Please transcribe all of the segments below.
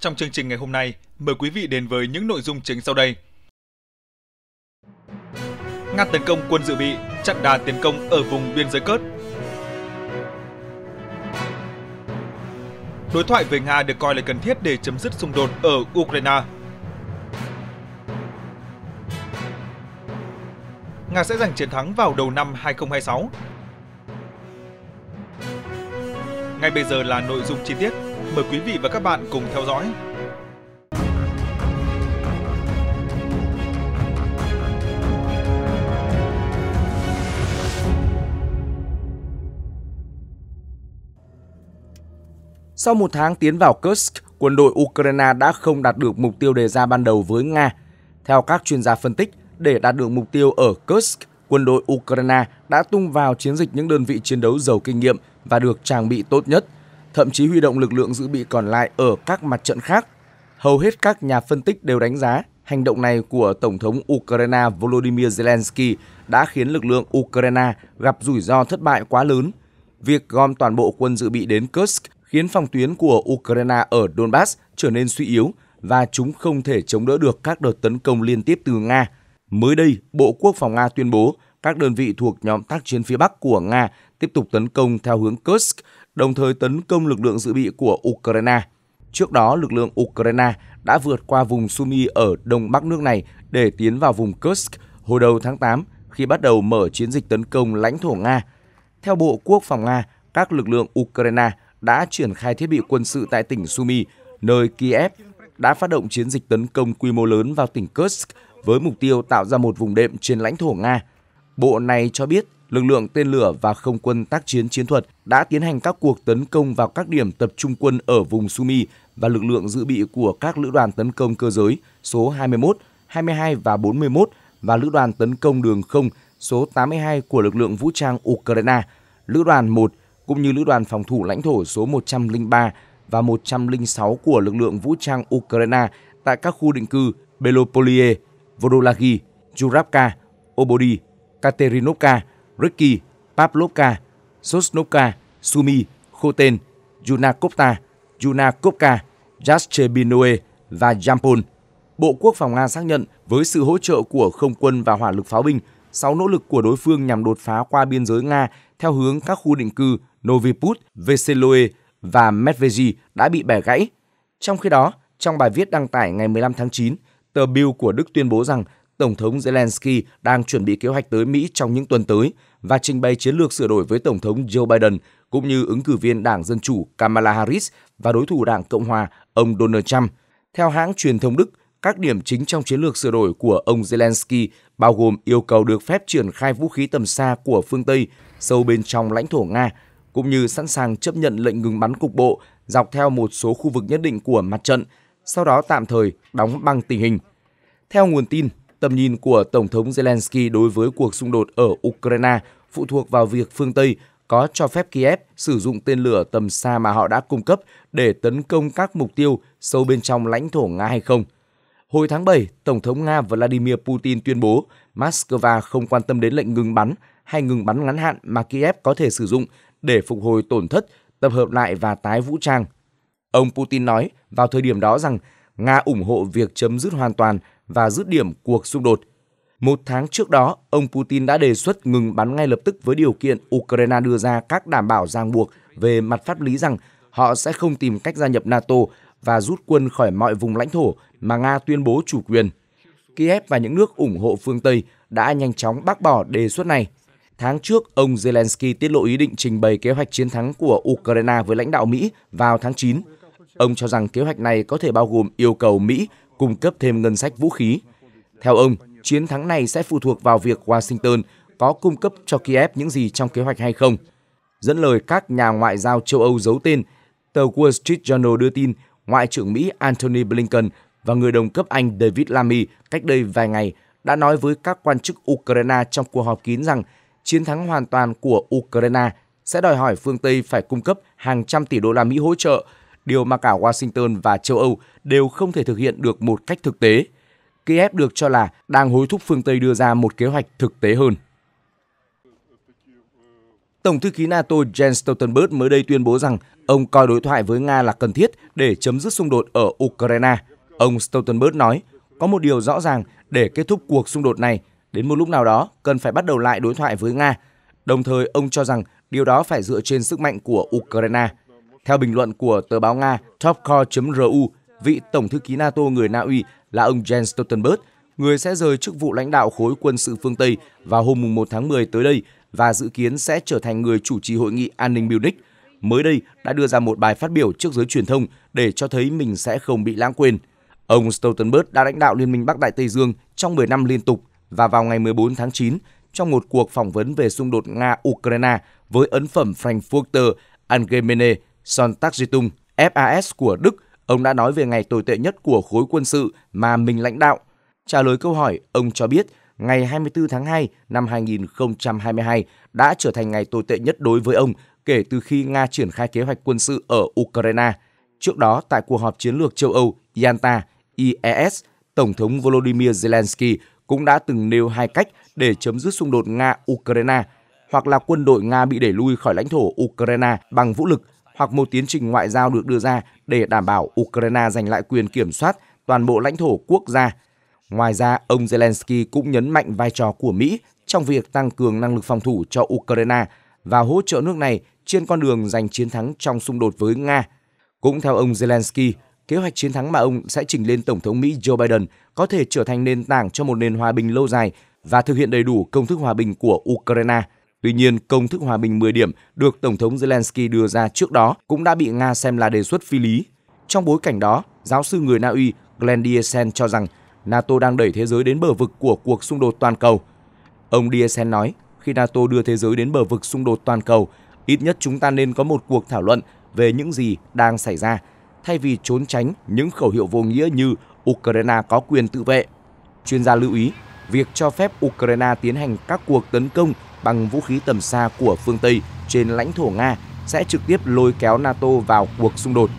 Trong chương trình ngày hôm nay, mời quý vị đến với những nội dung chính sau đây. Nga tấn công quân dự bị, chặn đà tiến công ở vùng biên giới cớt. Đối thoại với Nga được coi là cần thiết để chấm dứt xung đột ở Ukraine. Nga sẽ giành chiến thắng vào đầu năm 2026. Ngay bây giờ là nội dung chi tiết Mời quý vị và các bạn cùng theo dõi. Sau một tháng tiến vào Kursk, quân đội Ukraine đã không đạt được mục tiêu đề ra ban đầu với Nga. Theo các chuyên gia phân tích, để đạt được mục tiêu ở Kursk, quân đội Ukraine đã tung vào chiến dịch những đơn vị chiến đấu giàu kinh nghiệm và được trang bị tốt nhất – thậm chí huy động lực lượng dự bị còn lại ở các mặt trận khác. Hầu hết các nhà phân tích đều đánh giá hành động này của Tổng thống Ukraine Volodymyr Zelensky đã khiến lực lượng Ukraine gặp rủi ro thất bại quá lớn. Việc gom toàn bộ quân dự bị đến Kursk khiến phòng tuyến của Ukraine ở Donbass trở nên suy yếu và chúng không thể chống đỡ được các đợt tấn công liên tiếp từ Nga. Mới đây, Bộ Quốc phòng Nga tuyên bố các đơn vị thuộc nhóm tác chiến phía Bắc của Nga tiếp tục tấn công theo hướng Kursk đồng thời tấn công lực lượng dự bị của Ukraine. Trước đó, lực lượng Ukraine đã vượt qua vùng Sumy ở đông bắc nước này để tiến vào vùng Kursk hồi đầu tháng 8 khi bắt đầu mở chiến dịch tấn công lãnh thổ Nga. Theo Bộ Quốc phòng Nga, các lực lượng Ukraine đã triển khai thiết bị quân sự tại tỉnh Sumy, nơi Kiev đã phát động chiến dịch tấn công quy mô lớn vào tỉnh Kursk với mục tiêu tạo ra một vùng đệm trên lãnh thổ Nga. Bộ này cho biết lực lượng tên lửa và không quân tác chiến chiến thuật đã tiến hành các cuộc tấn công vào các điểm tập trung quân ở vùng Sumi và lực lượng dự bị của các lữ đoàn tấn công cơ giới số 21, 22 và 41 và lữ đoàn tấn công đường không số 82 của lực lượng vũ trang Ukraine, lữ đoàn 1 cũng như lữ đoàn phòng thủ lãnh thổ số 103 và 106 của lực lượng vũ trang Ukraine tại các khu định cư Belopolie, Vodolagi, Jurabka, Obodi, Katerinovka, Ricky, Pavlovka, Sosnovka, Sumi, Khoten, Yunakovta, Yunakovka, Yashchebinoe và Yampol. Bộ Quốc phòng Nga xác nhận với sự hỗ trợ của không quân và hỏa lực pháo binh, 6 nỗ lực của đối phương nhằm đột phá qua biên giới Nga theo hướng các khu định cư Noviput, Veseloe và Medveji đã bị bẻ gãy. Trong khi đó, trong bài viết đăng tải ngày 15 tháng 9, tờ Bill của Đức tuyên bố rằng Tổng thống Zelensky đang chuẩn bị kế hoạch tới Mỹ trong những tuần tới – và trình bày chiến lược sửa đổi với Tổng thống Joe Biden cũng như ứng cử viên Đảng Dân Chủ Kamala Harris và đối thủ Đảng Cộng Hòa ông Donald Trump. Theo hãng truyền thông Đức, các điểm chính trong chiến lược sửa đổi của ông Zelensky bao gồm yêu cầu được phép triển khai vũ khí tầm xa của phương Tây sâu bên trong lãnh thổ Nga, cũng như sẵn sàng chấp nhận lệnh ngừng bắn cục bộ dọc theo một số khu vực nhất định của mặt trận, sau đó tạm thời đóng băng tình hình. Theo nguồn tin, Tầm nhìn của Tổng thống Zelensky đối với cuộc xung đột ở Ukraine phụ thuộc vào việc phương Tây có cho phép Kiev sử dụng tên lửa tầm xa mà họ đã cung cấp để tấn công các mục tiêu sâu bên trong lãnh thổ Nga hay không. Hồi tháng 7, Tổng thống Nga Vladimir Putin tuyên bố Moscow không quan tâm đến lệnh ngừng bắn hay ngừng bắn ngắn hạn mà Kiev có thể sử dụng để phục hồi tổn thất, tập hợp lại và tái vũ trang. Ông Putin nói vào thời điểm đó rằng Nga ủng hộ việc chấm dứt hoàn toàn và dứt điểm cuộc xung đột. Một tháng trước đó, ông Putin đã đề xuất ngừng bắn ngay lập tức với điều kiện Ukraine đưa ra các đảm bảo ràng buộc về mặt pháp lý rằng họ sẽ không tìm cách gia nhập NATO và rút quân khỏi mọi vùng lãnh thổ mà Nga tuyên bố chủ quyền. Kiev và những nước ủng hộ phương Tây đã nhanh chóng bác bỏ đề xuất này. Tháng trước, ông Zelensky tiết lộ ý định trình bày kế hoạch chiến thắng của Ukraine với lãnh đạo Mỹ vào tháng 9. Ông cho rằng kế hoạch này có thể bao gồm yêu cầu Mỹ cung cấp thêm ngân sách vũ khí. Theo ông, chiến thắng này sẽ phụ thuộc vào việc Washington có cung cấp cho Kiev những gì trong kế hoạch hay không. Dẫn lời các nhà ngoại giao châu Âu giấu tên, tờ Wall Street Journal đưa tin Ngoại trưởng Mỹ Antony Blinken và người đồng cấp Anh David Lammy cách đây vài ngày đã nói với các quan chức Ukraine trong cuộc họp kín rằng chiến thắng hoàn toàn của Ukraine sẽ đòi hỏi phương Tây phải cung cấp hàng trăm tỷ đô la Mỹ hỗ trợ điều mà cả Washington và châu Âu đều không thể thực hiện được một cách thực tế. Kiev được cho là đang hối thúc phương Tây đưa ra một kế hoạch thực tế hơn. Tổng thư ký NATO Jens Stoltenberg mới đây tuyên bố rằng ông coi đối thoại với Nga là cần thiết để chấm dứt xung đột ở Ukraine. Ông Stoltenberg nói, có một điều rõ ràng để kết thúc cuộc xung đột này, đến một lúc nào đó cần phải bắt đầu lại đối thoại với Nga. Đồng thời, ông cho rằng điều đó phải dựa trên sức mạnh của Ukraine. Theo bình luận của tờ báo Nga Topcore.ru, vị Tổng thư ký NATO người Na Uy là ông Jens Stoltenberg, người sẽ rời chức vụ lãnh đạo khối quân sự phương Tây vào hôm 1 tháng 10 tới đây và dự kiến sẽ trở thành người chủ trì hội nghị an ninh Munich mới đây đã đưa ra một bài phát biểu trước giới truyền thông để cho thấy mình sẽ không bị lãng quên. Ông Stoltenberg đã lãnh đạo Liên minh Bắc Đại Tây Dương trong 10 năm liên tục và vào ngày 14 tháng 9, trong một cuộc phỏng vấn về xung đột Nga-Ukraine với ấn phẩm Frankfurter Allgemeine Sontag Zitung, FAS của Đức, ông đã nói về ngày tồi tệ nhất của khối quân sự mà mình lãnh đạo. Trả lời câu hỏi, ông cho biết ngày 24 tháng 2 năm 2022 đã trở thành ngày tồi tệ nhất đối với ông kể từ khi Nga triển khai kế hoạch quân sự ở Ukraine. Trước đó, tại cuộc họp chiến lược châu Âu Yalta, IES, Tổng thống Volodymyr Zelensky cũng đã từng nêu hai cách để chấm dứt xung đột Nga-Ukraine, hoặc là quân đội Nga bị đẩy lui khỏi lãnh thổ Ukraine bằng vũ lực hoặc một tiến trình ngoại giao được đưa ra để đảm bảo Ukraine giành lại quyền kiểm soát toàn bộ lãnh thổ quốc gia. Ngoài ra, ông Zelensky cũng nhấn mạnh vai trò của Mỹ trong việc tăng cường năng lực phòng thủ cho Ukraine và hỗ trợ nước này trên con đường giành chiến thắng trong xung đột với Nga. Cũng theo ông Zelensky, kế hoạch chiến thắng mà ông sẽ trình lên Tổng thống Mỹ Joe Biden có thể trở thành nền tảng cho một nền hòa bình lâu dài và thực hiện đầy đủ công thức hòa bình của Ukraine – Tuy nhiên, công thức hòa bình 10 điểm được Tổng thống Zelensky đưa ra trước đó cũng đã bị Nga xem là đề xuất phi lý. Trong bối cảnh đó, giáo sư người Na Uy Glenn Diesen cho rằng NATO đang đẩy thế giới đến bờ vực của cuộc xung đột toàn cầu. Ông Diesen nói, khi NATO đưa thế giới đến bờ vực xung đột toàn cầu, ít nhất chúng ta nên có một cuộc thảo luận về những gì đang xảy ra, thay vì trốn tránh những khẩu hiệu vô nghĩa như Ukraine có quyền tự vệ. Chuyên gia lưu ý, việc cho phép Ukraine tiến hành các cuộc tấn công bằng vũ khí tầm xa của phương Tây trên lãnh thổ Nga sẽ trực tiếp lôi kéo NATO vào cuộc xung đột.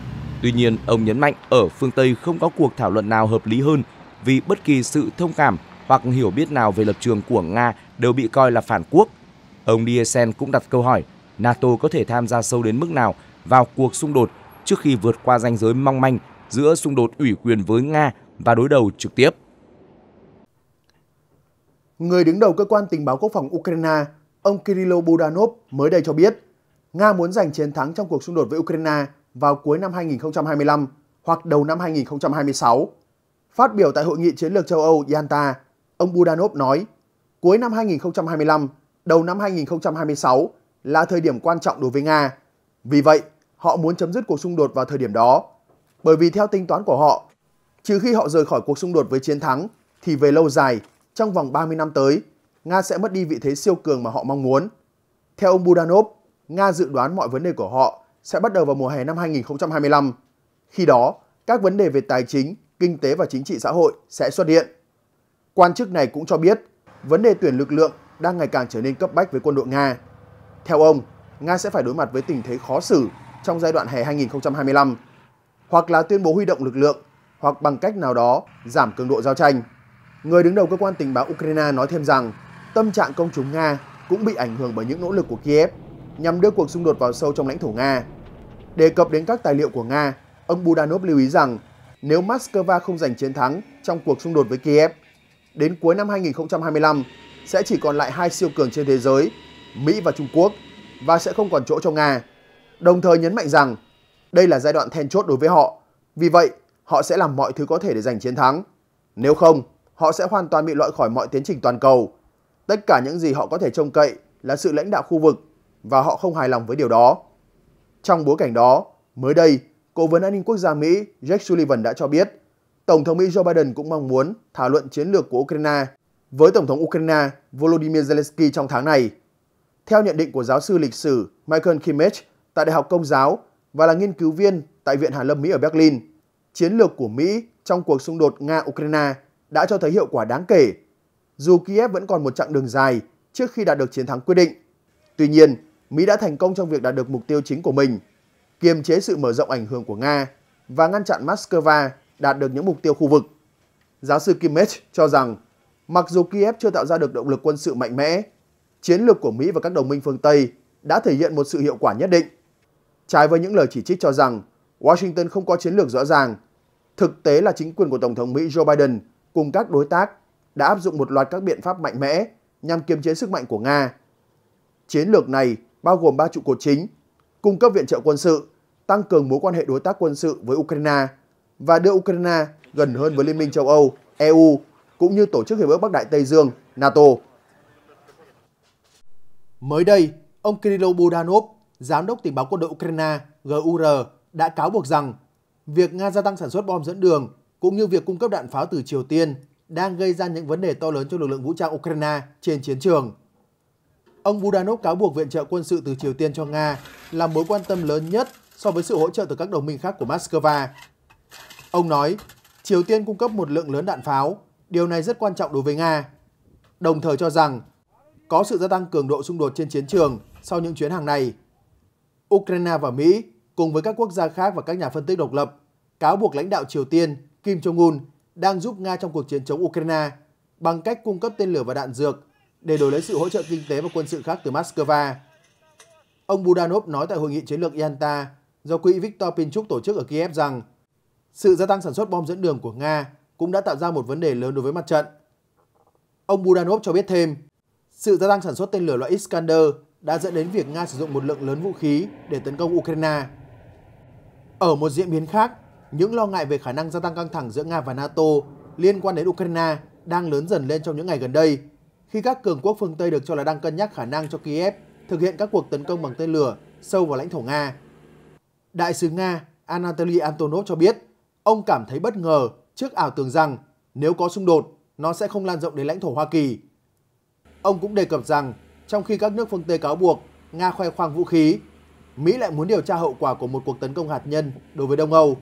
Tuy nhiên, ông nhấn mạnh ở phương Tây không có cuộc thảo luận nào hợp lý hơn vì bất kỳ sự thông cảm hoặc hiểu biết nào về lập trường của Nga đều bị coi là phản quốc. Ông Nielsen cũng đặt câu hỏi NATO có thể tham gia sâu đến mức nào vào cuộc xung đột trước khi vượt qua ranh giới mong manh giữa xung đột ủy quyền với Nga và đối đầu trực tiếp người đứng đầu cơ quan tình báo quốc phòng Ukraine, ông Kirill Budanov mới đây cho biết, Nga muốn giành chiến thắng trong cuộc xung đột với Ukraine vào cuối năm 2025 hoặc đầu năm 2026. Phát biểu tại Hội nghị Chiến lược châu Âu Yalta, ông Budanov nói, cuối năm 2025, đầu năm 2026 là thời điểm quan trọng đối với Nga. Vì vậy, họ muốn chấm dứt cuộc xung đột vào thời điểm đó. Bởi vì theo tính toán của họ, trừ khi họ rời khỏi cuộc xung đột với chiến thắng, thì về lâu dài, trong vòng 30 năm tới, Nga sẽ mất đi vị thế siêu cường mà họ mong muốn. Theo ông Budanov, Nga dự đoán mọi vấn đề của họ sẽ bắt đầu vào mùa hè năm 2025. Khi đó, các vấn đề về tài chính, kinh tế và chính trị xã hội sẽ xuất hiện. Quan chức này cũng cho biết, vấn đề tuyển lực lượng đang ngày càng trở nên cấp bách với quân đội Nga. Theo ông, Nga sẽ phải đối mặt với tình thế khó xử trong giai đoạn hè 2025, hoặc là tuyên bố huy động lực lượng, hoặc bằng cách nào đó giảm cường độ giao tranh. Người đứng đầu cơ quan tình báo Ukraine nói thêm rằng tâm trạng công chúng Nga cũng bị ảnh hưởng bởi những nỗ lực của Kiev nhằm đưa cuộc xung đột vào sâu trong lãnh thổ Nga. Đề cập đến các tài liệu của Nga, ông Budanov lưu ý rằng nếu Moscow không giành chiến thắng trong cuộc xung đột với Kiev, đến cuối năm 2025 sẽ chỉ còn lại hai siêu cường trên thế giới, Mỹ và Trung Quốc, và sẽ không còn chỗ cho Nga. Đồng thời nhấn mạnh rằng đây là giai đoạn then chốt đối với họ, vì vậy họ sẽ làm mọi thứ có thể để giành chiến thắng. Nếu không, họ sẽ hoàn toàn bị loại khỏi mọi tiến trình toàn cầu. Tất cả những gì họ có thể trông cậy là sự lãnh đạo khu vực và họ không hài lòng với điều đó. Trong bối cảnh đó, mới đây, Cố vấn an ninh quốc gia Mỹ Jake Sullivan đã cho biết Tổng thống Mỹ Joe Biden cũng mong muốn thảo luận chiến lược của Ukraine với Tổng thống Ukraine Volodymyr Zelensky trong tháng này. Theo nhận định của giáo sư lịch sử Michael Kimmich tại Đại học Công giáo và là nghiên cứu viên tại Viện Hàn Lâm Mỹ ở Berlin, chiến lược của Mỹ trong cuộc xung đột Nga-Ukraine đã cho thấy hiệu quả đáng kể. Dù Kiev vẫn còn một chặng đường dài trước khi đạt được chiến thắng quyết định, tuy nhiên Mỹ đã thành công trong việc đạt được mục tiêu chính của mình, kiềm chế sự mở rộng ảnh hưởng của Nga và ngăn chặn Moscow đạt được những mục tiêu khu vực. Giáo sư Kimmich cho rằng, mặc dù Kiev chưa tạo ra được động lực quân sự mạnh mẽ, chiến lược của Mỹ và các đồng minh phương Tây đã thể hiện một sự hiệu quả nhất định. Trái với những lời chỉ trích cho rằng Washington không có chiến lược rõ ràng, thực tế là chính quyền của Tổng thống Mỹ Joe Biden cùng các đối tác đã áp dụng một loạt các biện pháp mạnh mẽ nhằm kiềm chế sức mạnh của Nga. Chiến lược này bao gồm ba trụ cột chính, cung cấp viện trợ quân sự, tăng cường mối quan hệ đối tác quân sự với Ukraine và đưa Ukraine gần hơn với Liên minh châu Âu, EU cũng như Tổ chức Hiệp ước Bắc Đại Tây Dương, NATO. Mới đây, ông Kirill Budanov, giám đốc tình báo quân đội Ukraine GUR đã cáo buộc rằng việc Nga gia tăng sản xuất bom dẫn đường cũng như việc cung cấp đạn pháo từ Triều Tiên đang gây ra những vấn đề to lớn cho lực lượng vũ trang Ukraine trên chiến trường. Ông Budanov cáo buộc viện trợ quân sự từ Triều Tiên cho Nga là mối quan tâm lớn nhất so với sự hỗ trợ từ các đồng minh khác của Moscow. Ông nói, Triều Tiên cung cấp một lượng lớn đạn pháo, điều này rất quan trọng đối với Nga. Đồng thời cho rằng, có sự gia tăng cường độ xung đột trên chiến trường sau những chuyến hàng này. Ukraine và Mỹ, cùng với các quốc gia khác và các nhà phân tích độc lập, cáo buộc lãnh đạo Triều Tiên Kim Jong-un đang giúp Nga trong cuộc chiến chống Ukraine bằng cách cung cấp tên lửa và đạn dược để đổi lấy sự hỗ trợ kinh tế và quân sự khác từ Moscow. Ông Budanov nói tại hội nghị chiến lược Yalta do quỹ Viktor Pinchuk tổ chức ở Kiev rằng sự gia tăng sản xuất bom dẫn đường của Nga cũng đã tạo ra một vấn đề lớn đối với mặt trận. Ông Budanov cho biết thêm, sự gia tăng sản xuất tên lửa loại Iskander đã dẫn đến việc Nga sử dụng một lượng lớn vũ khí để tấn công Ukraine. Ở một diễn biến khác, những lo ngại về khả năng gia tăng căng thẳng giữa Nga và NATO liên quan đến Ukraine đang lớn dần lên trong những ngày gần đây, khi các cường quốc phương Tây được cho là đang cân nhắc khả năng cho Kiev thực hiện các cuộc tấn công bằng tên lửa sâu vào lãnh thổ Nga. Đại sứ Nga Anatoly Antonov cho biết, ông cảm thấy bất ngờ trước ảo tưởng rằng nếu có xung đột, nó sẽ không lan rộng đến lãnh thổ Hoa Kỳ. Ông cũng đề cập rằng, trong khi các nước phương Tây cáo buộc Nga khoe khoang vũ khí, Mỹ lại muốn điều tra hậu quả của một cuộc tấn công hạt nhân đối với Đông Âu.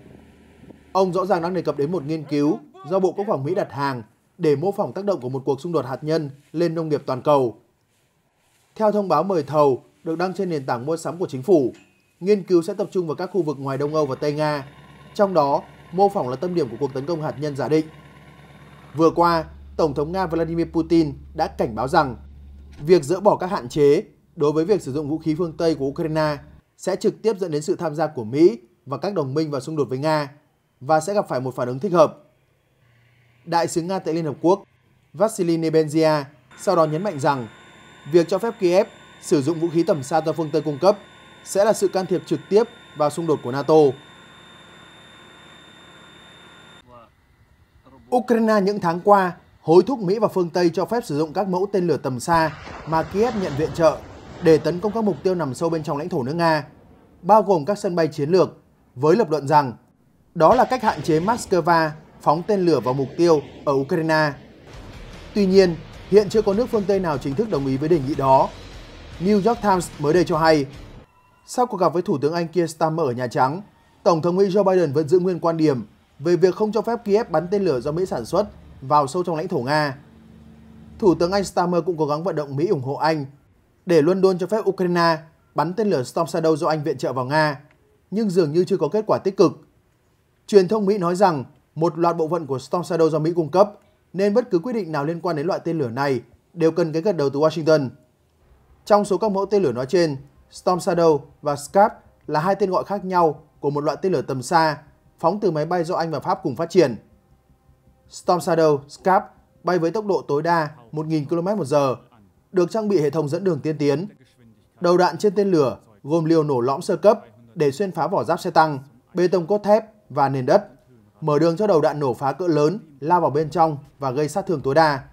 Ông rõ ràng đang đề cập đến một nghiên cứu do Bộ Quốc phòng Mỹ đặt hàng để mô phỏng tác động của một cuộc xung đột hạt nhân lên nông nghiệp toàn cầu. Theo thông báo mời thầu được đăng trên nền tảng mua sắm của chính phủ, nghiên cứu sẽ tập trung vào các khu vực ngoài Đông Âu và Tây Nga, trong đó mô phỏng là tâm điểm của cuộc tấn công hạt nhân giả định. Vừa qua, Tổng thống Nga Vladimir Putin đã cảnh báo rằng việc dỡ bỏ các hạn chế đối với việc sử dụng vũ khí phương Tây của Ukraine sẽ trực tiếp dẫn đến sự tham gia của Mỹ và các đồng minh vào xung đột với Nga và sẽ gặp phải một phản ứng thích hợp. Đại sứ Nga tại Liên Hợp Quốc Vasily Nebenzia sau đó nhấn mạnh rằng việc cho phép Kiev sử dụng vũ khí tầm xa do phương Tây cung cấp sẽ là sự can thiệp trực tiếp vào xung đột của NATO. Ukraine những tháng qua hối thúc Mỹ và phương Tây cho phép sử dụng các mẫu tên lửa tầm xa mà Kiev nhận viện trợ để tấn công các mục tiêu nằm sâu bên trong lãnh thổ nước Nga, bao gồm các sân bay chiến lược, với lập luận rằng đó là cách hạn chế Moscow phóng tên lửa vào mục tiêu ở Ukraine. Tuy nhiên, hiện chưa có nước phương Tây nào chính thức đồng ý với đề nghị đó. New York Times mới đây cho hay, sau cuộc gặp với Thủ tướng Anh Keir Starmer ở Nhà Trắng, Tổng thống Mỹ Joe Biden vẫn giữ nguyên quan điểm về việc không cho phép Kiev bắn tên lửa do Mỹ sản xuất vào sâu trong lãnh thổ Nga. Thủ tướng Anh Starmer cũng cố gắng vận động Mỹ ủng hộ Anh để London cho phép Ukraine bắn tên lửa Storm Shadow do Anh viện trợ vào Nga, nhưng dường như chưa có kết quả tích cực Truyền thông Mỹ nói rằng một loạt bộ phận của Storm Shadow do Mỹ cung cấp, nên bất cứ quyết định nào liên quan đến loại tên lửa này đều cần cái gật đầu từ Washington. Trong số các mẫu tên lửa nói trên, Storm Shadow và Scud là hai tên gọi khác nhau của một loại tên lửa tầm xa phóng từ máy bay do Anh và Pháp cùng phát triển. Storm Shadow Scud bay với tốc độ tối đa 1.000 km h được trang bị hệ thống dẫn đường tiên tiến. Đầu đạn trên tên lửa gồm liều nổ lõm sơ cấp để xuyên phá vỏ giáp xe tăng, bê tông cốt thép và nền đất, mở đường cho đầu đạn nổ phá cỡ lớn lao vào bên trong và gây sát thương tối đa.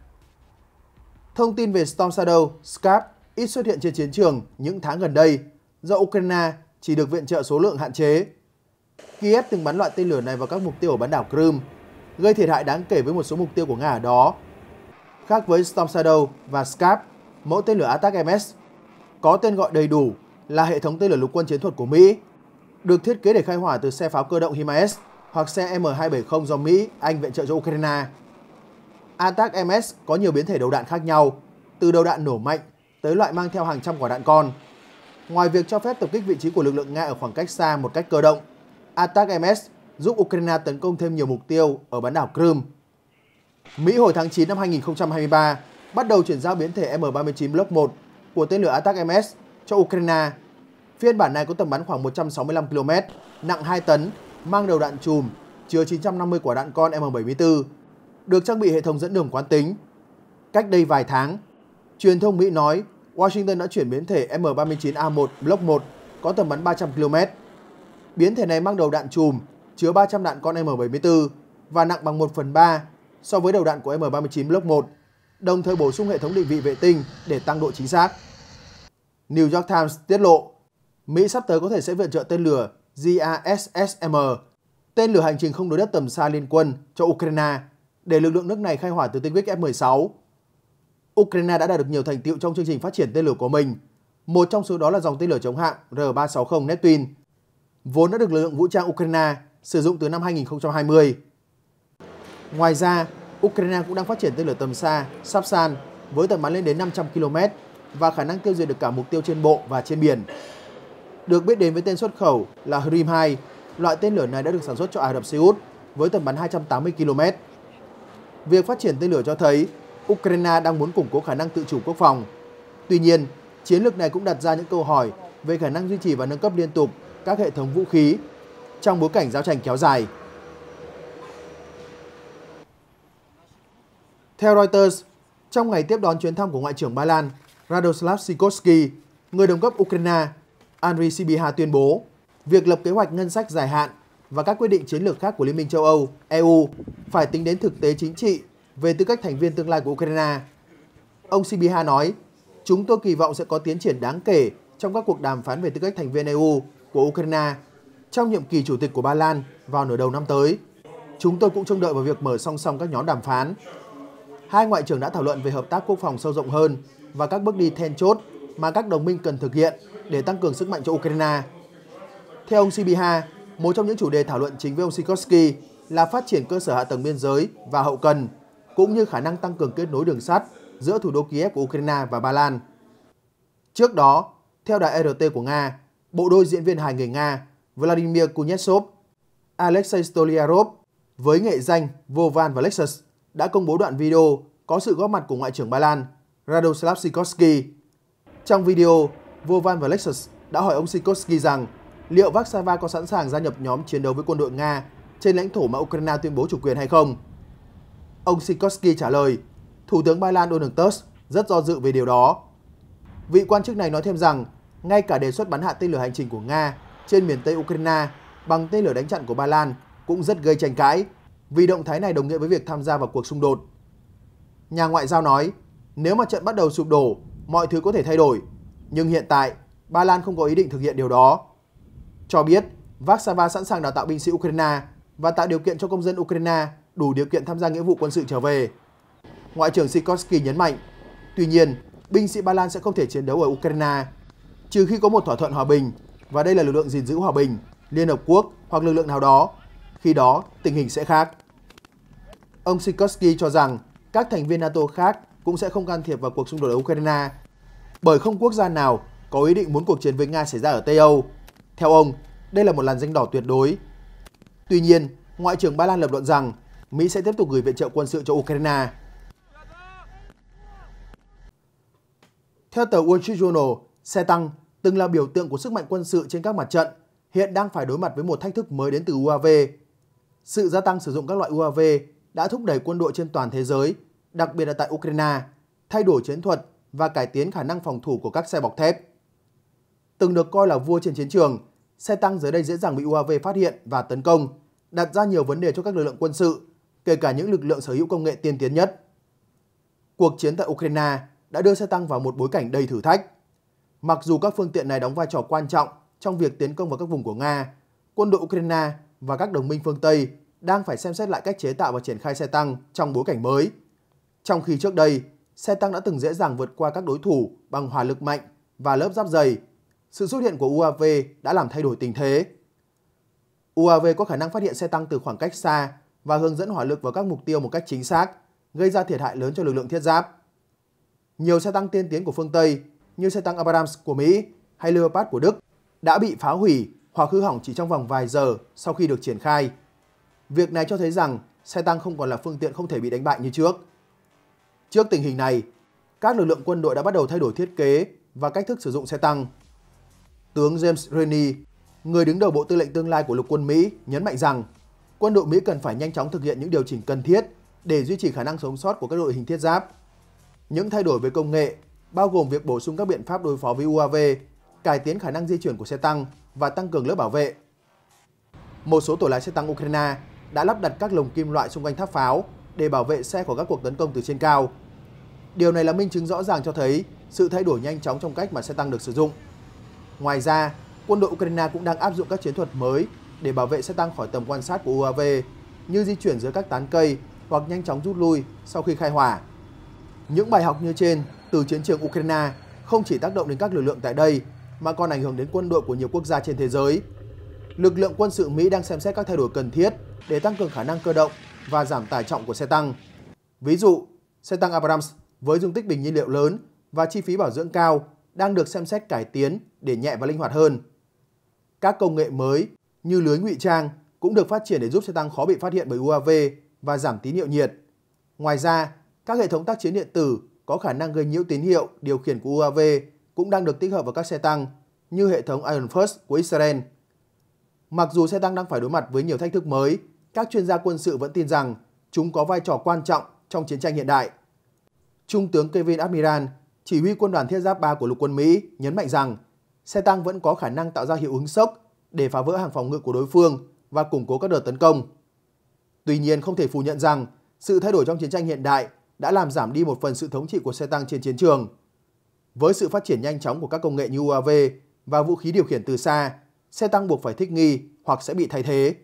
Thông tin về Storm Shadow, Scap ít xuất hiện trên chiến trường những tháng gần đây do Ukraine chỉ được viện trợ số lượng hạn chế. Kiev từng bắn loại tên lửa này vào các mục tiêu ở bán đảo Crimea, gây thiệt hại đáng kể với một số mục tiêu của Nga ở đó. Khác với Storm Shadow và Scap, mẫu tên lửa Attack MS có tên gọi đầy đủ là hệ thống tên lửa lục quân chiến thuật của Mỹ được thiết kế để khai hỏa từ xe pháo cơ động HIMARS hoặc xe M270 do Mỹ, Anh viện trợ cho Ukraine. Attack MS có nhiều biến thể đầu đạn khác nhau, từ đầu đạn nổ mạnh tới loại mang theo hàng trăm quả đạn con. Ngoài việc cho phép tập kích vị trí của lực lượng Nga ở khoảng cách xa một cách cơ động, Attack MS giúp Ukraine tấn công thêm nhiều mục tiêu ở bán đảo Crimea. Mỹ hồi tháng 9 năm 2023 bắt đầu chuyển giao biến thể M39 Block 1 của tên lửa Attack MS cho Ukraine Phiên bản này có tầm bắn khoảng 165 km, nặng 2 tấn, mang đầu đạn chùm, chứa 950 quả đạn con M74, được trang bị hệ thống dẫn đường quán tính. Cách đây vài tháng, truyền thông Mỹ nói Washington đã chuyển biến thể M39A1 Block 1 có tầm bắn 300 km. Biến thể này mang đầu đạn chùm, chứa 300 đạn con M74 và nặng bằng 1 phần 3 so với đầu đạn của M39 Block 1, đồng thời bổ sung hệ thống định vị vệ tinh để tăng độ chính xác. New York Times tiết lộ Mỹ sắp tới có thể sẽ viện trợ tên lửa JASSM, tên lửa hành trình không đối đất tầm xa liên quân cho Ukraine để lực lượng nước này khai hỏa từ tên Quick F-16. Ukraine đã đạt được nhiều thành tiệu trong chương trình phát triển tên lửa của mình. Một trong số đó là dòng tên lửa chống hạm R-360 Neptune, vốn đã được lực lượng vũ trang Ukraine sử dụng từ năm 2020. Ngoài ra, Ukraine cũng đang phát triển tên lửa tầm xa Sapsan với tầm bắn lên đến 500 km và khả năng tiêu diệt được cả mục tiêu trên bộ và trên biển được biết đến với tên xuất khẩu là Hrim 2. Loại tên lửa này đã được sản xuất cho Ả Rập Xê Út với tầm bắn 280 km. Việc phát triển tên lửa cho thấy Ukraine đang muốn củng cố khả năng tự chủ quốc phòng. Tuy nhiên, chiến lược này cũng đặt ra những câu hỏi về khả năng duy trì và nâng cấp liên tục các hệ thống vũ khí trong bối cảnh giao tranh kéo dài. Theo Reuters, trong ngày tiếp đón chuyến thăm của Ngoại trưởng Ba Lan Radoslav Sikorsky, người đồng cấp Ukraine Andriy Sibiha tuyên bố việc lập kế hoạch ngân sách dài hạn và các quyết định chiến lược khác của Liên minh châu Âu, EU phải tính đến thực tế chính trị về tư cách thành viên tương lai của Ukraine. Ông Sibiha nói, chúng tôi kỳ vọng sẽ có tiến triển đáng kể trong các cuộc đàm phán về tư cách thành viên EU của Ukraine trong nhiệm kỳ chủ tịch của Ba Lan vào nửa đầu năm tới. Chúng tôi cũng trông đợi vào việc mở song song các nhóm đàm phán. Hai ngoại trưởng đã thảo luận về hợp tác quốc phòng sâu rộng hơn và các bước đi then chốt mà các đồng minh cần thực hiện để tăng cường sức mạnh cho Ukraine. Theo ông Sibiha, một trong những chủ đề thảo luận chính với ông Sikorsky là phát triển cơ sở hạ tầng biên giới và hậu cần, cũng như khả năng tăng cường kết nối đường sắt giữa thủ đô Kiev của Ukraine và Ba Lan. Trước đó, theo đài RT của Nga, bộ đôi diễn viên hài người Nga Vladimir Kuznetsov, Alexei Stoliarov với nghệ danh Vovan và Lexus đã công bố đoạn video có sự góp mặt của Ngoại trưởng Ba Lan Radoslav Sikorsky. Trong video, Vovan và Lexus đã hỏi ông Sikorsky rằng liệu Vaksava có sẵn sàng gia nhập nhóm chiến đấu với quân đội Nga trên lãnh thổ mà Ukraine tuyên bố chủ quyền hay không. Ông Sikorsky trả lời, Thủ tướng Ba Lan Donald Tusk rất do dự về điều đó. Vị quan chức này nói thêm rằng, ngay cả đề xuất bắn hạ tên lửa hành trình của Nga trên miền Tây Ukraine bằng tên lửa đánh chặn của Ba Lan cũng rất gây tranh cãi, vì động thái này đồng nghĩa với việc tham gia vào cuộc xung đột. Nhà ngoại giao nói, nếu mà trận bắt đầu sụp đổ, mọi thứ có thể thay đổi, nhưng hiện tại, Ba Lan không có ý định thực hiện điều đó. Cho biết, Warsaw sẵn sàng đào tạo binh sĩ Ukraine và tạo điều kiện cho công dân Ukraine đủ điều kiện tham gia nghĩa vụ quân sự trở về. Ngoại trưởng Sikorsky nhấn mạnh, tuy nhiên, binh sĩ Ba Lan sẽ không thể chiến đấu ở Ukraine, trừ khi có một thỏa thuận hòa bình, và đây là lực lượng gìn giữ hòa bình, Liên Hợp Quốc hoặc lực lượng nào đó. Khi đó, tình hình sẽ khác. Ông Sikorsky cho rằng các thành viên NATO khác cũng sẽ không can thiệp vào cuộc xung đột ở Ukraine bởi không quốc gia nào có ý định muốn cuộc chiến với Nga xảy ra ở Tây Âu. Theo ông, đây là một làn danh đỏ tuyệt đối. Tuy nhiên, Ngoại trưởng Ba Lan lập luận rằng Mỹ sẽ tiếp tục gửi viện trợ quân sự cho Ukraine. Theo tờ Wall Street Journal, xe tăng từng là biểu tượng của sức mạnh quân sự trên các mặt trận, hiện đang phải đối mặt với một thách thức mới đến từ UAV. Sự gia tăng sử dụng các loại UAV đã thúc đẩy quân đội trên toàn thế giới, đặc biệt là tại Ukraine, thay đổi chiến thuật và cải tiến khả năng phòng thủ của các xe bọc thép. Từng được coi là vua trên chiến trường, xe tăng dưới đây dễ dàng bị UAV phát hiện và tấn công, đặt ra nhiều vấn đề cho các lực lượng quân sự, kể cả những lực lượng sở hữu công nghệ tiên tiến nhất. Cuộc chiến tại Ukraine đã đưa xe tăng vào một bối cảnh đầy thử thách. Mặc dù các phương tiện này đóng vai trò quan trọng trong việc tiến công vào các vùng của Nga, quân đội Ukraine và các đồng minh phương Tây đang phải xem xét lại cách chế tạo và triển khai xe tăng trong bối cảnh mới. Trong khi trước đây, xe tăng đã từng dễ dàng vượt qua các đối thủ bằng hỏa lực mạnh và lớp giáp dày. Sự xuất hiện của UAV đã làm thay đổi tình thế. UAV có khả năng phát hiện xe tăng từ khoảng cách xa và hướng dẫn hỏa lực vào các mục tiêu một cách chính xác, gây ra thiệt hại lớn cho lực lượng thiết giáp. Nhiều xe tăng tiên tiến của phương Tây như xe tăng Abrams của Mỹ hay Leopard của Đức đã bị phá hủy hoặc hư hỏng chỉ trong vòng vài giờ sau khi được triển khai. Việc này cho thấy rằng xe tăng không còn là phương tiện không thể bị đánh bại như trước. Trước tình hình này, các lực lượng quân đội đã bắt đầu thay đổi thiết kế và cách thức sử dụng xe tăng. Tướng James Rennie, người đứng đầu Bộ Tư lệnh Tương lai của Lục quân Mỹ, nhấn mạnh rằng quân đội Mỹ cần phải nhanh chóng thực hiện những điều chỉnh cần thiết để duy trì khả năng sống sót của các đội hình thiết giáp. Những thay đổi về công nghệ bao gồm việc bổ sung các biện pháp đối phó với UAV, cải tiến khả năng di chuyển của xe tăng và tăng cường lớp bảo vệ. Một số tổ lái xe tăng Ukraine đã lắp đặt các lồng kim loại xung quanh tháp pháo để bảo vệ xe khỏi các cuộc tấn công từ trên cao. Điều này là minh chứng rõ ràng cho thấy sự thay đổi nhanh chóng trong cách mà xe tăng được sử dụng. Ngoài ra, quân đội Ukraine cũng đang áp dụng các chiến thuật mới để bảo vệ xe tăng khỏi tầm quan sát của UAV như di chuyển giữa các tán cây hoặc nhanh chóng rút lui sau khi khai hỏa. Những bài học như trên từ chiến trường Ukraine không chỉ tác động đến các lực lượng tại đây mà còn ảnh hưởng đến quân đội của nhiều quốc gia trên thế giới. Lực lượng quân sự Mỹ đang xem xét các thay đổi cần thiết để tăng cường khả năng cơ động và giảm tải trọng của xe tăng. Ví dụ, xe tăng Abrams với dung tích bình nhiên liệu lớn và chi phí bảo dưỡng cao đang được xem xét cải tiến để nhẹ và linh hoạt hơn. Các công nghệ mới như lưới ngụy trang cũng được phát triển để giúp xe tăng khó bị phát hiện bởi UAV và giảm tín hiệu nhiệt. Ngoài ra, các hệ thống tác chiến điện tử có khả năng gây nhiễu tín hiệu điều khiển của UAV cũng đang được tích hợp vào các xe tăng như hệ thống Iron First của Israel. Mặc dù xe tăng đang phải đối mặt với nhiều thách thức mới, các chuyên gia quân sự vẫn tin rằng chúng có vai trò quan trọng trong chiến tranh hiện đại. Trung tướng Kevin Admiral, chỉ huy quân đoàn thiết giáp 3 của lục quân Mỹ nhấn mạnh rằng xe tăng vẫn có khả năng tạo ra hiệu ứng sốc để phá vỡ hàng phòng ngự của đối phương và củng cố các đợt tấn công. Tuy nhiên không thể phủ nhận rằng sự thay đổi trong chiến tranh hiện đại đã làm giảm đi một phần sự thống trị của xe tăng trên chiến trường. Với sự phát triển nhanh chóng của các công nghệ như UAV và vũ khí điều khiển từ xa, xe tăng buộc phải thích nghi hoặc sẽ bị thay thế.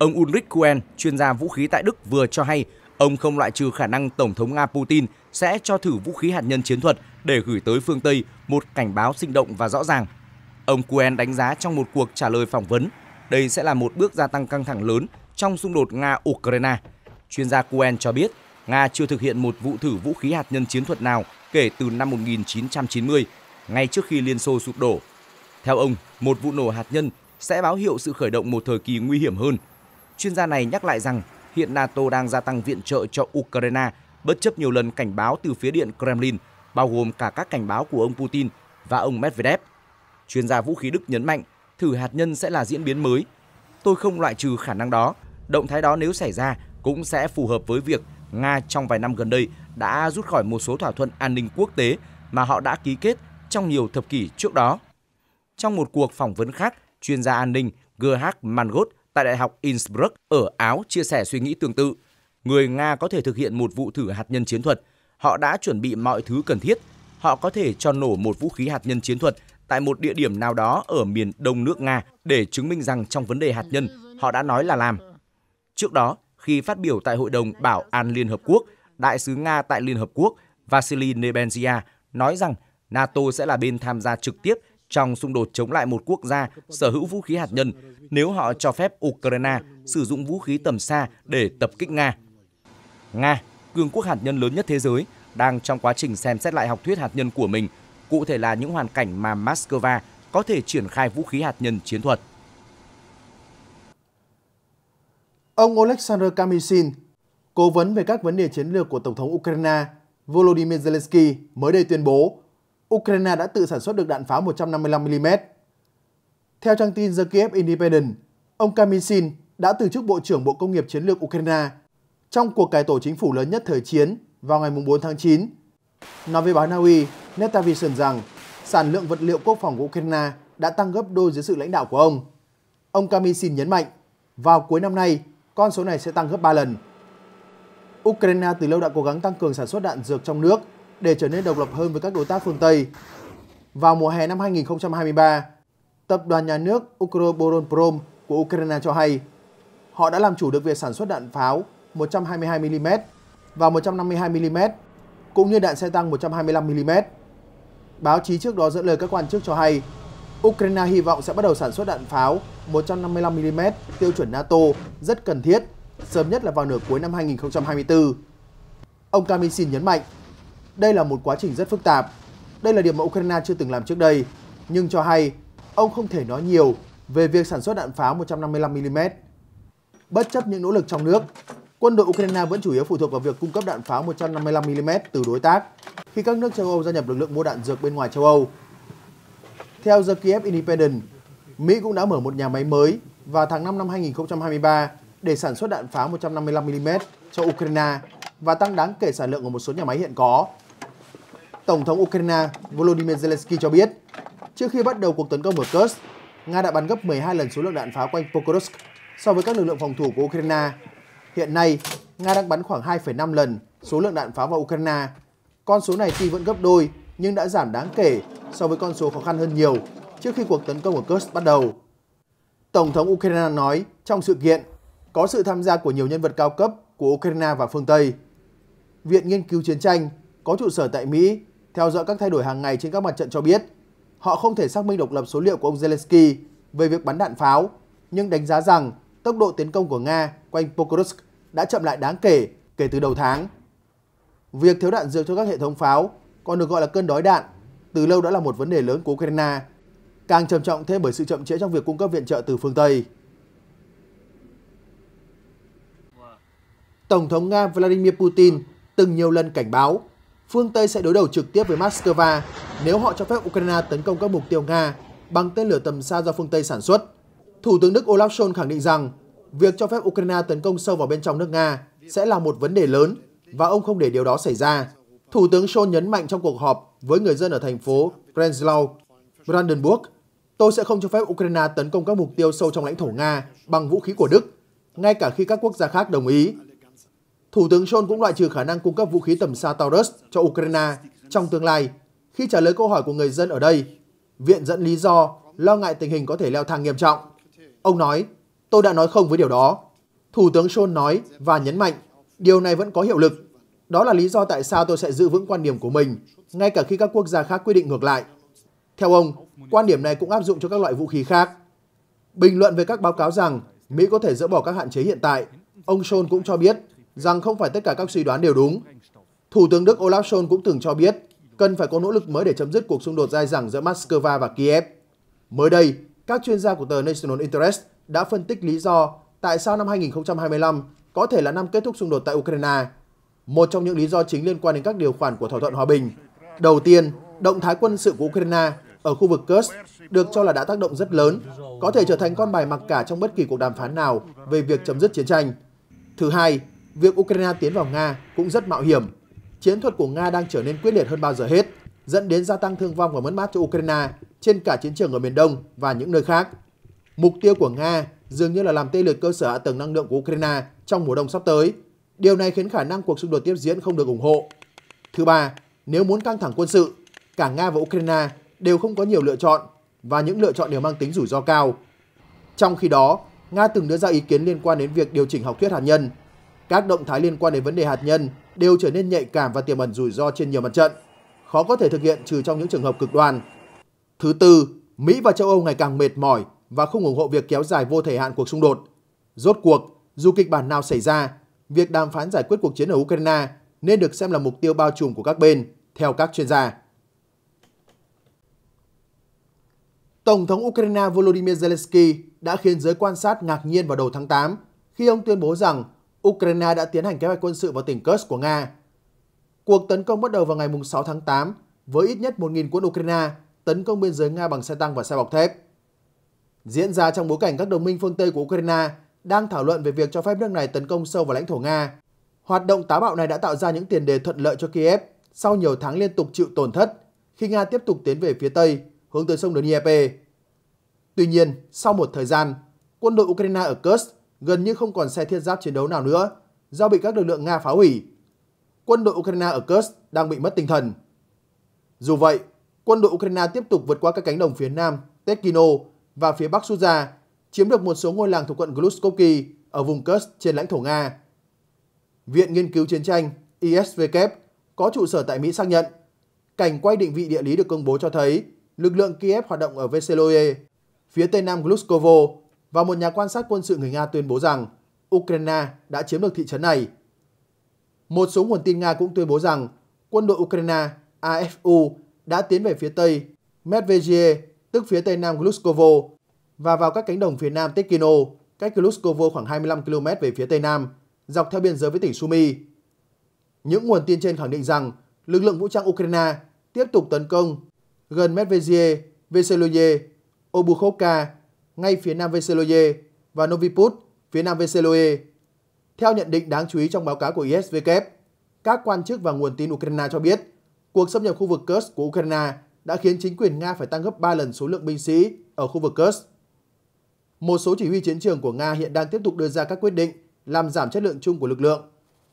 Ông Ulrich Kuen, chuyên gia vũ khí tại Đức vừa cho hay ông không loại trừ khả năng Tổng thống Nga Putin sẽ cho thử vũ khí hạt nhân chiến thuật để gửi tới phương Tây một cảnh báo sinh động và rõ ràng. Ông Kuen đánh giá trong một cuộc trả lời phỏng vấn, đây sẽ là một bước gia tăng căng thẳng lớn trong xung đột Nga-Ukraine. Chuyên gia Kuen cho biết, Nga chưa thực hiện một vụ thử vũ khí hạt nhân chiến thuật nào kể từ năm 1990, ngay trước khi Liên Xô sụp đổ. Theo ông, một vụ nổ hạt nhân sẽ báo hiệu sự khởi động một thời kỳ nguy hiểm hơn – Chuyên gia này nhắc lại rằng hiện NATO đang gia tăng viện trợ cho Ukraine bất chấp nhiều lần cảnh báo từ phía điện Kremlin, bao gồm cả các cảnh báo của ông Putin và ông Medvedev. Chuyên gia vũ khí Đức nhấn mạnh thử hạt nhân sẽ là diễn biến mới. Tôi không loại trừ khả năng đó. Động thái đó nếu xảy ra cũng sẽ phù hợp với việc Nga trong vài năm gần đây đã rút khỏi một số thỏa thuận an ninh quốc tế mà họ đã ký kết trong nhiều thập kỷ trước đó. Trong một cuộc phỏng vấn khác, chuyên gia an ninh Gerhard Mangot tại Đại học Innsbruck ở Áo chia sẻ suy nghĩ tương tự. Người Nga có thể thực hiện một vụ thử hạt nhân chiến thuật. Họ đã chuẩn bị mọi thứ cần thiết. Họ có thể cho nổ một vũ khí hạt nhân chiến thuật tại một địa điểm nào đó ở miền đông nước Nga để chứng minh rằng trong vấn đề hạt nhân, họ đã nói là làm. Trước đó, khi phát biểu tại Hội đồng Bảo an Liên Hợp Quốc, Đại sứ Nga tại Liên Hợp Quốc Vasily Nebenzia nói rằng NATO sẽ là bên tham gia trực tiếp trong xung đột chống lại một quốc gia sở hữu vũ khí hạt nhân nếu họ cho phép Ukraine sử dụng vũ khí tầm xa để tập kích Nga. Nga, cường quốc hạt nhân lớn nhất thế giới, đang trong quá trình xem xét lại học thuyết hạt nhân của mình, cụ thể là những hoàn cảnh mà Moscow có thể triển khai vũ khí hạt nhân chiến thuật. Ông Oleksandr Kamysin cố vấn về các vấn đề chiến lược của Tổng thống Ukraine Volodymyr Zelensky mới đây tuyên bố Ukraine đã tự sản xuất được đạn pháo 155mm. Theo trang tin The Kiev Independent, ông Kamishin đã từ chức Bộ trưởng Bộ Công nghiệp Chiến lược Ukraine trong cuộc cải tổ chính phủ lớn nhất thời chiến vào ngày 4 tháng 9. Nói với báo Na Uy, Netavision rằng sản lượng vật liệu quốc phòng của Ukraine đã tăng gấp đôi dưới sự lãnh đạo của ông. Ông Kamishin nhấn mạnh, vào cuối năm nay, con số này sẽ tăng gấp 3 lần. Ukraine từ lâu đã cố gắng tăng cường sản xuất đạn dược trong nước để trở nên độc lập hơn với các đối tác phương Tây. Vào mùa hè năm 2023, Tập đoàn nhà nước Ukroboronprom của Ukraine cho hay họ đã làm chủ được việc sản xuất đạn pháo 122mm và 152mm, cũng như đạn xe tăng 125mm. Báo chí trước đó dẫn lời các quan chức cho hay Ukraine hy vọng sẽ bắt đầu sản xuất đạn pháo 155mm tiêu chuẩn NATO rất cần thiết, sớm nhất là vào nửa cuối năm 2024. Ông Kamishin nhấn mạnh, đây là một quá trình rất phức tạp. Đây là điểm mà Ukraine chưa từng làm trước đây, nhưng cho hay ông không thể nói nhiều về việc sản xuất đạn pháo 155mm. Bất chấp những nỗ lực trong nước, quân đội Ukraine vẫn chủ yếu phụ thuộc vào việc cung cấp đạn pháo 155mm từ đối tác khi các nước châu Âu gia nhập lực lượng mua đạn dược bên ngoài châu Âu. Theo The Kiev Independent, Mỹ cũng đã mở một nhà máy mới vào tháng 5 năm 2023 để sản xuất đạn pháo 155mm cho Ukraine và tăng đáng kể sản lượng của một số nhà máy hiện có. Tổng thống Ukraine Volodymyr Zelensky cho biết, trước khi bắt đầu cuộc tấn công ở Kursk, Nga đã bắn gấp 12 lần số lượng đạn pháo quanh Pokrovsk so với các lực lượng phòng thủ của Ukraine. Hiện nay, Nga đang bắn khoảng 2,5 lần số lượng đạn pháo vào Ukraine. Con số này tuy vẫn gấp đôi nhưng đã giảm đáng kể so với con số khó khăn hơn nhiều trước khi cuộc tấn công ở Kursk bắt đầu. Tổng thống Ukraine nói trong sự kiện có sự tham gia của nhiều nhân vật cao cấp của Ukraine và phương Tây. Viện Nghiên cứu Chiến tranh có trụ sở tại Mỹ theo dõi các thay đổi hàng ngày trên các mặt trận cho biết họ không thể xác minh độc lập số liệu của ông Zelensky về việc bắn đạn pháo, nhưng đánh giá rằng tốc độ tiến công của Nga quanh Pokrovsk đã chậm lại đáng kể kể từ đầu tháng. Việc thiếu đạn dược cho các hệ thống pháo còn được gọi là cơn đói đạn, từ lâu đã là một vấn đề lớn của Ukraine, càng trầm trọng thêm bởi sự chậm trễ trong việc cung cấp viện trợ từ phương Tây. Tổng thống Nga Vladimir Putin từng nhiều lần cảnh báo phương Tây sẽ đối đầu trực tiếp với Moscow nếu họ cho phép Ukraine tấn công các mục tiêu Nga bằng tên lửa tầm xa do phương Tây sản xuất. Thủ tướng Đức Olaf Scholz khẳng định rằng việc cho phép Ukraine tấn công sâu vào bên trong nước Nga sẽ là một vấn đề lớn và ông không để điều đó xảy ra. Thủ tướng Scholz nhấn mạnh trong cuộc họp với người dân ở thành phố Prenzlau, Brandenburg, tôi sẽ không cho phép Ukraine tấn công các mục tiêu sâu trong lãnh thổ Nga bằng vũ khí của Đức, ngay cả khi các quốc gia khác đồng ý Thủ tướng Scholz cũng loại trừ khả năng cung cấp vũ khí tầm xa Taurus cho Ukraine trong tương lai khi trả lời câu hỏi của người dân ở đây. Viện dẫn lý do lo ngại tình hình có thể leo thang nghiêm trọng. Ông nói, tôi đã nói không với điều đó. Thủ tướng Scholz nói và nhấn mạnh, điều này vẫn có hiệu lực. Đó là lý do tại sao tôi sẽ giữ vững quan điểm của mình, ngay cả khi các quốc gia khác quyết định ngược lại. Theo ông, quan điểm này cũng áp dụng cho các loại vũ khí khác. Bình luận về các báo cáo rằng Mỹ có thể dỡ bỏ các hạn chế hiện tại, ông Scholz cũng cho biết rằng không phải tất cả các suy đoán đều đúng. Thủ tướng Đức Olaf Scholz cũng từng cho biết cần phải có nỗ lực mới để chấm dứt cuộc xung đột dai dẳng giữa Moscow và Kiev. Mới đây, các chuyên gia của tờ National Interest đã phân tích lý do tại sao năm 2025 có thể là năm kết thúc xung đột tại Ukraine. Một trong những lý do chính liên quan đến các điều khoản của thỏa thuận hòa bình. Đầu tiên, động thái quân sự của Ukraine ở khu vực Kursk được cho là đã tác động rất lớn, có thể trở thành con bài mặc cả trong bất kỳ cuộc đàm phán nào về việc chấm dứt chiến tranh. Thứ hai, Việc Ukraine tiến vào Nga cũng rất mạo hiểm. Chiến thuật của Nga đang trở nên quyết liệt hơn bao giờ hết, dẫn đến gia tăng thương vong và mất mát cho Ukraine trên cả chiến trường ở miền Đông và những nơi khác. Mục tiêu của Nga dường như là làm tê liệt cơ sở hạ tầng năng lượng của Ukraine trong mùa đông sắp tới. Điều này khiến khả năng cuộc xung đột tiếp diễn không được ủng hộ. Thứ ba, nếu muốn căng thẳng quân sự, cả Nga và Ukraine đều không có nhiều lựa chọn và những lựa chọn đều mang tính rủi ro cao. Trong khi đó, Nga từng đưa ra ý kiến liên quan đến việc điều chỉnh học thuyết hạt nhân các động thái liên quan đến vấn đề hạt nhân đều trở nên nhạy cảm và tiềm ẩn rủi ro trên nhiều mặt trận, khó có thể thực hiện trừ trong những trường hợp cực đoan. Thứ tư, Mỹ và châu Âu ngày càng mệt mỏi và không ủng hộ việc kéo dài vô thời hạn cuộc xung đột. Rốt cuộc, dù kịch bản nào xảy ra, việc đàm phán giải quyết cuộc chiến ở Ukraine nên được xem là mục tiêu bao trùm của các bên, theo các chuyên gia. Tổng thống Ukraine Volodymyr Zelensky đã khiến giới quan sát ngạc nhiên vào đầu tháng 8 khi ông tuyên bố rằng Ukraine đã tiến hành kế hoạch quân sự vào tỉnh Kursk của Nga. Cuộc tấn công bắt đầu vào ngày 6 tháng 8 với ít nhất 1.000 quân Ukraine tấn công biên giới Nga bằng xe tăng và xe bọc thép. Diễn ra trong bối cảnh các đồng minh phương Tây của Ukraine đang thảo luận về việc cho phép nước này tấn công sâu vào lãnh thổ Nga. Hoạt động táo bạo này đã tạo ra những tiền đề thuận lợi cho Kiev sau nhiều tháng liên tục chịu tổn thất khi Nga tiếp tục tiến về phía Tây, hướng tới sông Dnieper. Tuy nhiên, sau một thời gian, quân đội Ukraine ở Kursk gần như không còn xe thiết giáp chiến đấu nào nữa do bị các lực lượng Nga phá hủy. Quân đội Ukraine ở Kursk đang bị mất tinh thần. Dù vậy, quân đội Ukraine tiếp tục vượt qua các cánh đồng phía nam Tetkino và phía bắc Suza, chiếm được một số ngôi làng thuộc quận Glushkovky ở vùng Kursk trên lãnh thổ Nga. Viện Nghiên cứu Chiến tranh ISVK có trụ sở tại Mỹ xác nhận, cảnh quay định vị địa lý được công bố cho thấy lực lượng Kiev hoạt động ở Veseloye, phía tây nam gluskovo và một nhà quan sát quân sự người Nga tuyên bố rằng Ukraine đã chiếm được thị trấn này. Một số nguồn tin Nga cũng tuyên bố rằng quân đội Ukraine AFU đã tiến về phía tây Medvedye, tức phía tây nam Gluskovo, và vào các cánh đồng phía nam Tekino, cách Gluskovo khoảng 25 km về phía tây nam, dọc theo biên giới với tỉnh Sumy. Những nguồn tin trên khẳng định rằng lực lượng vũ trang Ukraine tiếp tục tấn công gần Medvedye, Veseloye, Obukhovka ngay phía nam Veseloye và Novi Noviput phía nam Veseloye. Theo nhận định đáng chú ý trong báo cáo của ISVK, các quan chức và nguồn tin Ukraine cho biết cuộc xâm nhập khu vực Kursk của Ukraine đã khiến chính quyền Nga phải tăng gấp 3 lần số lượng binh sĩ ở khu vực Kursk. Một số chỉ huy chiến trường của Nga hiện đang tiếp tục đưa ra các quyết định làm giảm chất lượng chung của lực lượng,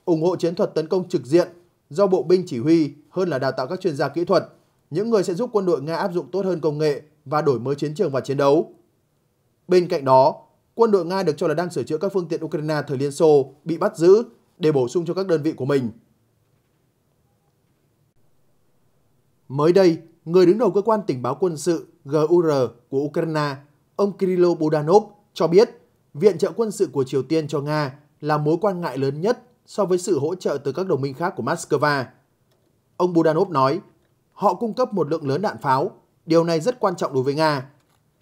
ủng hộ chiến thuật tấn công trực diện do bộ binh chỉ huy hơn là đào tạo các chuyên gia kỹ thuật, những người sẽ giúp quân đội Nga áp dụng tốt hơn công nghệ và đổi mới chiến trường và chiến đấu. Bên cạnh đó, quân đội Nga được cho là đang sửa chữa các phương tiện Ukraine thời Liên Xô bị bắt giữ để bổ sung cho các đơn vị của mình. Mới đây, người đứng đầu cơ quan tình báo quân sự GUR của Ukraine, ông Kirilo Budanov cho biết viện trợ quân sự của Triều Tiên cho Nga là mối quan ngại lớn nhất so với sự hỗ trợ từ các đồng minh khác của Moscow. Ông Budanov nói, họ cung cấp một lượng lớn đạn pháo, điều này rất quan trọng đối với Nga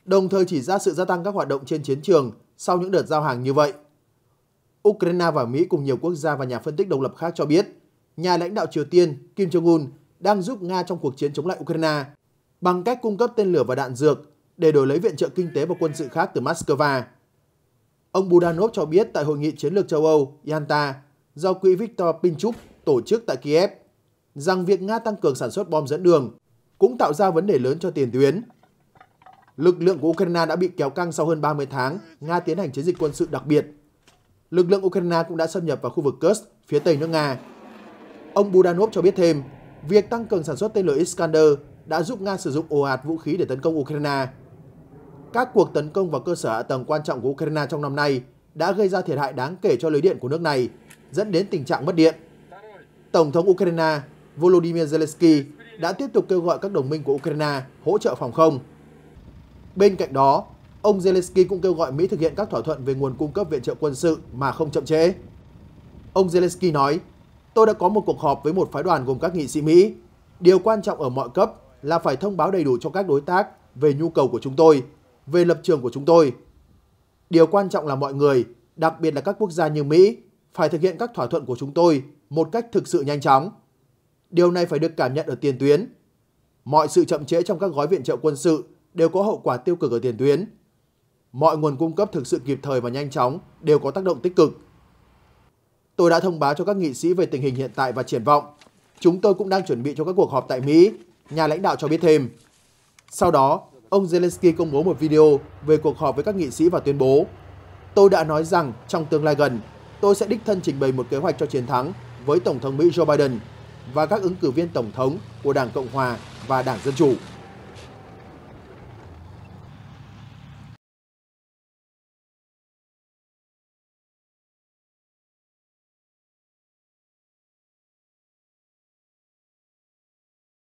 đồng thời chỉ ra sự gia tăng các hoạt động trên chiến trường sau những đợt giao hàng như vậy. Ukraine và Mỹ cùng nhiều quốc gia và nhà phân tích độc lập khác cho biết, nhà lãnh đạo Triều Tiên Kim Jong-un đang giúp Nga trong cuộc chiến chống lại Ukraine bằng cách cung cấp tên lửa và đạn dược để đổi lấy viện trợ kinh tế và quân sự khác từ Moscow. Ông Budanov cho biết tại Hội nghị Chiến lược châu Âu Yalta do Quỹ Viktor Pinchuk tổ chức tại Kiev rằng việc Nga tăng cường sản xuất bom dẫn đường cũng tạo ra vấn đề lớn cho tiền tuyến Lực lượng của Ukraine đã bị kéo căng sau hơn 30 tháng, Nga tiến hành chiến dịch quân sự đặc biệt. Lực lượng Ukraine cũng đã xâm nhập vào khu vực Kursk, phía tây nước Nga. Ông Budanov cho biết thêm, việc tăng cường sản xuất tên lửa Iskander đã giúp Nga sử dụng ồ ạt vũ khí để tấn công Ukraine. Các cuộc tấn công vào cơ sở hạ tầng quan trọng của Ukraine trong năm nay đã gây ra thiệt hại đáng kể cho lưới điện của nước này, dẫn đến tình trạng mất điện. Tổng thống Ukraine Volodymyr Zelensky đã tiếp tục kêu gọi các đồng minh của Ukraine hỗ trợ phòng không. Bên cạnh đó, ông Zelensky cũng kêu gọi Mỹ thực hiện các thỏa thuận về nguồn cung cấp viện trợ quân sự mà không chậm trễ. Ông Zelensky nói, tôi đã có một cuộc họp với một phái đoàn gồm các nghị sĩ Mỹ. Điều quan trọng ở mọi cấp là phải thông báo đầy đủ cho các đối tác về nhu cầu của chúng tôi, về lập trường của chúng tôi. Điều quan trọng là mọi người, đặc biệt là các quốc gia như Mỹ, phải thực hiện các thỏa thuận của chúng tôi một cách thực sự nhanh chóng. Điều này phải được cảm nhận ở tiền tuyến. Mọi sự chậm trễ trong các gói viện trợ quân sự đều có hậu quả tiêu cực ở tiền tuyến. Mọi nguồn cung cấp thực sự kịp thời và nhanh chóng đều có tác động tích cực. Tôi đã thông báo cho các nghị sĩ về tình hình hiện tại và triển vọng. Chúng tôi cũng đang chuẩn bị cho các cuộc họp tại Mỹ, nhà lãnh đạo cho biết thêm. Sau đó, ông Zelensky công bố một video về cuộc họp với các nghị sĩ và tuyên bố Tôi đã nói rằng trong tương lai gần, tôi sẽ đích thân trình bày một kế hoạch cho chiến thắng với Tổng thống Mỹ Joe Biden và các ứng cử viên Tổng thống của Đảng Cộng Hòa và Đảng Dân Chủ.